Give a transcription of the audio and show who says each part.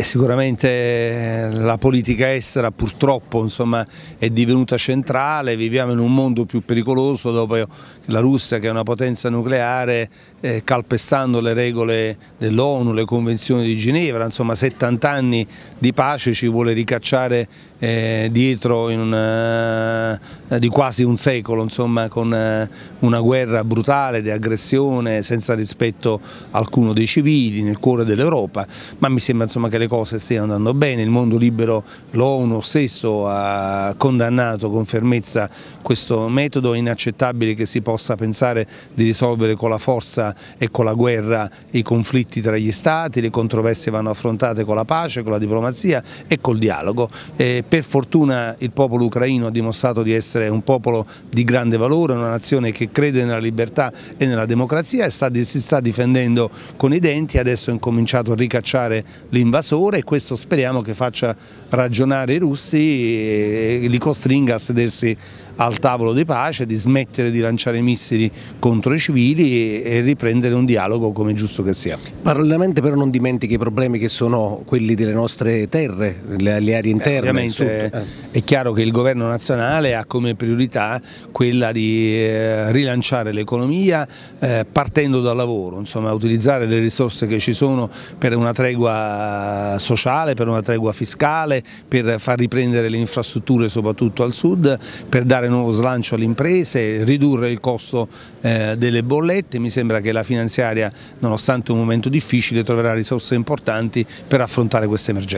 Speaker 1: Eh, sicuramente eh, la politica estera purtroppo insomma, è divenuta centrale, viviamo in un mondo più pericoloso dopo la Russia che è una potenza nucleare eh, calpestando le regole dell'ONU, le convenzioni di Ginevra, insomma 70 anni di pace ci vuole ricacciare eh, dietro una, eh, di quasi un secolo insomma, con una guerra brutale di aggressione senza rispetto alcuno dei civili nel cuore dell'Europa, ma mi sembra insomma, che le cose stiano andando bene, il mondo libero, l'ONU stesso ha condannato con fermezza questo metodo, è inaccettabile che si possa pensare di risolvere con la forza e con la guerra i conflitti tra gli stati, le controversie vanno affrontate con la pace, con la diplomazia e col dialogo. E per fortuna il popolo ucraino ha dimostrato di essere un popolo di grande valore, una nazione che crede nella libertà e nella democrazia e si sta difendendo con i denti, adesso è incominciato a ricacciare l'invasione invasore e questo speriamo che faccia ragionare i russi e li costringa a sedersi al tavolo di pace, di smettere di lanciare missili contro i civili e, e riprendere un dialogo come è giusto che sia. Parallelamente però non dimentichi i problemi che sono quelli delle nostre terre, le, le aree eh, interne. Eh, ovviamente eh. è chiaro che il governo nazionale ha come priorità quella di eh, rilanciare l'economia eh, partendo dal lavoro, insomma utilizzare le risorse che ci sono per una tregua sociale, per una tregua fiscale, per far riprendere le infrastrutture soprattutto al sud, per dare dare nuovo slancio alle imprese, ridurre il costo eh, delle bollette, mi sembra che la finanziaria nonostante un momento difficile troverà risorse importanti per affrontare questa emergenza.